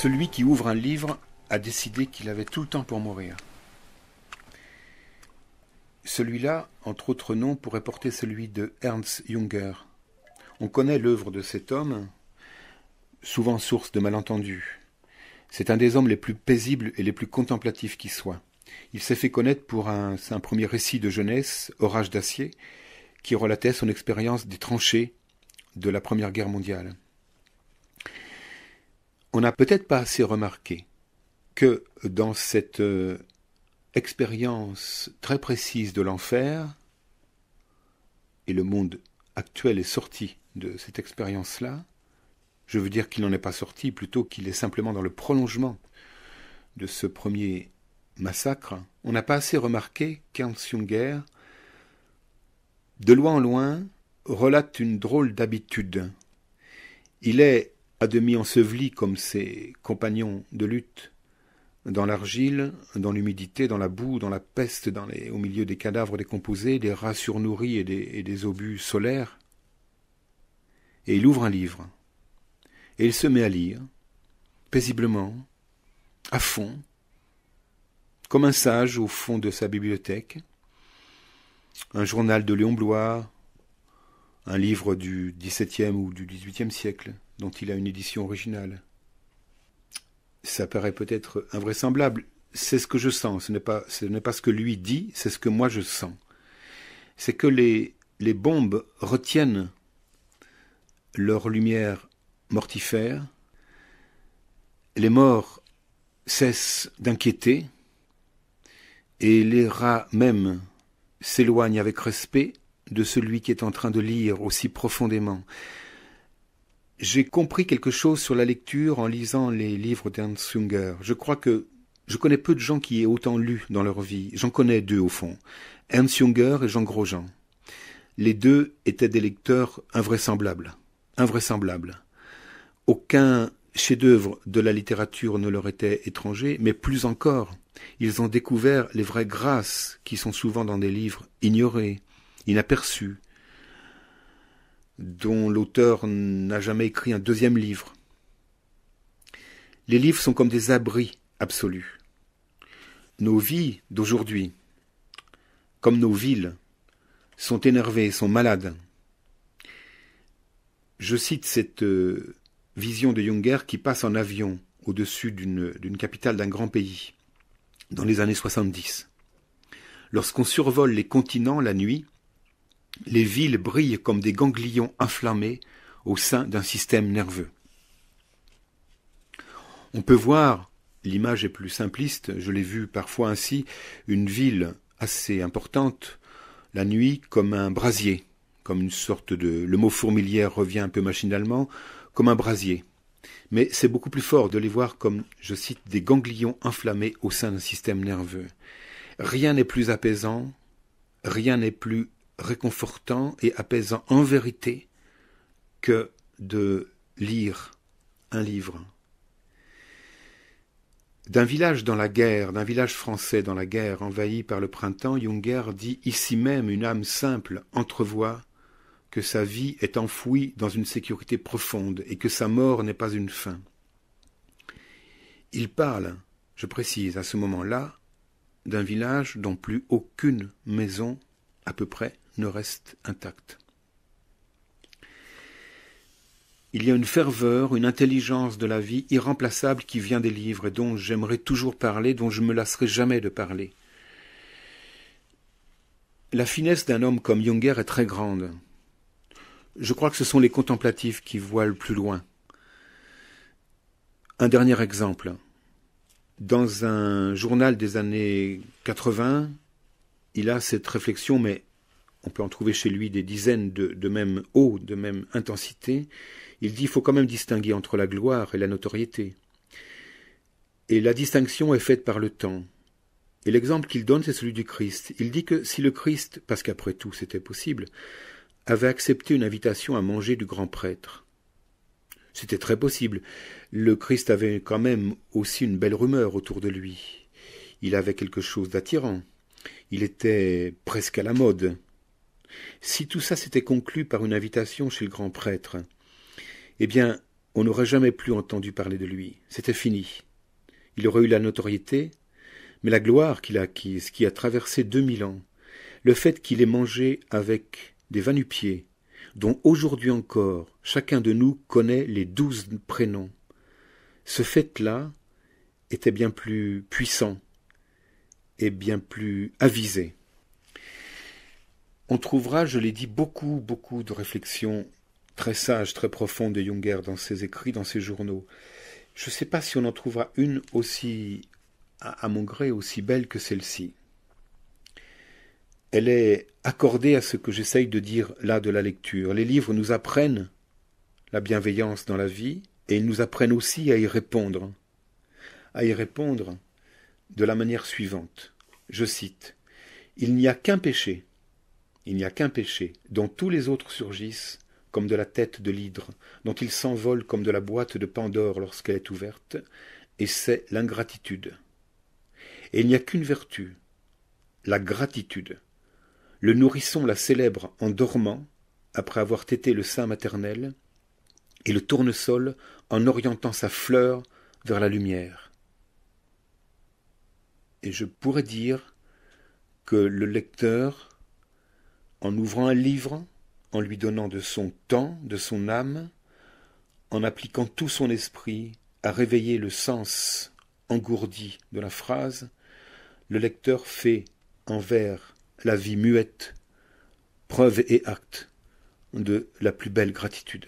Celui qui ouvre un livre a décidé qu'il avait tout le temps pour mourir. Celui-là, entre autres noms, pourrait porter celui de Ernst Junger. On connaît l'œuvre de cet homme, souvent source de malentendus. C'est un des hommes les plus paisibles et les plus contemplatifs qui soient. Il s'est fait connaître pour un, un premier récit de jeunesse, Orage d'acier, qui relatait son expérience des tranchées de la Première Guerre mondiale on n'a peut-être pas assez remarqué que dans cette euh, expérience très précise de l'enfer, et le monde actuel est sorti de cette expérience-là, je veux dire qu'il n'en est pas sorti, plutôt qu'il est simplement dans le prolongement de ce premier massacre, on n'a pas assez remarqué qu'Hans Junger, de loin en loin, relate une drôle d'habitude. Il est à demi enseveli comme ses compagnons de lutte, dans l'argile, dans l'humidité, dans la boue, dans la peste, dans les, au milieu des cadavres décomposés, des rats surnourris et des, et des obus solaires. Et il ouvre un livre. Et il se met à lire, paisiblement, à fond, comme un sage au fond de sa bibliothèque, un journal de Léon Blois, un livre du XVIIe ou du XVIIIe siècle, dont il a une édition originale. Ça paraît peut-être invraisemblable. C'est ce que je sens, ce n'est pas, ce n'est pas ce que lui dit, c'est ce que moi je sens. C'est que les, les bombes retiennent leur lumière mortifère, les morts cessent d'inquiéter, et les rats même s'éloignent avec respect de celui qui est en train de lire aussi profondément, j'ai compris quelque chose sur la lecture en lisant les livres d'Ernst Junger. Je crois que je connais peu de gens qui aient autant lu dans leur vie. J'en connais deux au fond, Ernst Junger et Jean Grosjean. Les deux étaient des lecteurs invraisemblables, invraisemblables. Aucun chef-d'œuvre de la littérature ne leur était étranger, mais plus encore, ils ont découvert les vraies grâces qui sont souvent dans des livres ignorés, inaperçus, dont l'auteur n'a jamais écrit un deuxième livre. Les livres sont comme des abris absolus. Nos vies d'aujourd'hui, comme nos villes, sont énervées, sont malades. Je cite cette euh, vision de Junger qui passe en avion au-dessus d'une capitale d'un grand pays dans les années 70. Lorsqu'on survole les continents la nuit, les villes brillent comme des ganglions inflammés au sein d'un système nerveux. On peut voir, l'image est plus simpliste, je l'ai vu parfois ainsi, une ville assez importante, la nuit comme un brasier, comme une sorte de... le mot fourmilière revient un peu machinalement, comme un brasier. Mais c'est beaucoup plus fort de les voir comme, je cite, des ganglions inflammés au sein d'un système nerveux. Rien n'est plus apaisant, rien n'est plus réconfortant et apaisant en vérité que de lire un livre. D'un village dans la guerre, d'un village français dans la guerre, envahi par le printemps, Junger dit ici même une âme simple entrevoit que sa vie est enfouie dans une sécurité profonde et que sa mort n'est pas une fin. Il parle, je précise à ce moment-là, d'un village dont plus aucune maison à peu près ne reste intacte. Il y a une ferveur, une intelligence de la vie irremplaçable qui vient des livres et dont j'aimerais toujours parler, dont je me lasserai jamais de parler. La finesse d'un homme comme Junger est très grande. Je crois que ce sont les contemplatifs qui voient le plus loin. Un dernier exemple. Dans un journal des années 80, il a cette réflexion, mais on peut en trouver chez lui des dizaines de, même haut, de même intensité. Il dit qu'il faut quand même distinguer entre la gloire et la notoriété. Et la distinction est faite par le temps. Et l'exemple qu'il donne, c'est celui du Christ. Il dit que si le Christ, parce qu'après tout c'était possible, avait accepté une invitation à manger du grand prêtre, c'était très possible. Le Christ avait quand même aussi une belle rumeur autour de lui. Il avait quelque chose d'attirant. Il était presque à la mode. Si tout ça s'était conclu par une invitation chez le grand prêtre, eh bien, on n'aurait jamais plus entendu parler de lui. C'était fini. Il aurait eu la notoriété, mais la gloire qu'il a acquise, qui a traversé deux mille ans, le fait qu'il ait mangé avec des vanupiers, dont aujourd'hui encore chacun de nous connaît les douze prénoms, ce fait-là était bien plus puissant est bien plus avisé. On trouvera, je l'ai dit, beaucoup, beaucoup de réflexions très sages, très profondes de Junger dans ses écrits, dans ses journaux. Je ne sais pas si on en trouvera une aussi, à, mon gré, aussi belle que celle-ci. Elle est accordée à ce que j'essaye de dire là de la lecture. Les livres nous apprennent la bienveillance dans la vie, et ils nous apprennent aussi à y répondre. À y répondre de la manière suivante. Je cite Il n'y a qu'un péché, il n'y a qu'un péché, dont tous les autres surgissent comme de la tête de l'hydre, dont ils s'envolent comme de la boîte de Pandore lorsqu'elle est ouverte, et c'est l'ingratitude. Et il n'y a qu'une vertu, la gratitude. Le nourrisson la célèbre en dormant, après avoir têté le sein maternel, et le tournesol en orientant sa fleur vers la lumière. Et je pourrais dire que le lecteur, en ouvrant un livre, en lui donnant de son temps, de son âme, en appliquant tout son esprit à réveiller le sens engourdi de la phrase, le lecteur fait envers la vie muette preuve et acte de la plus belle gratitude.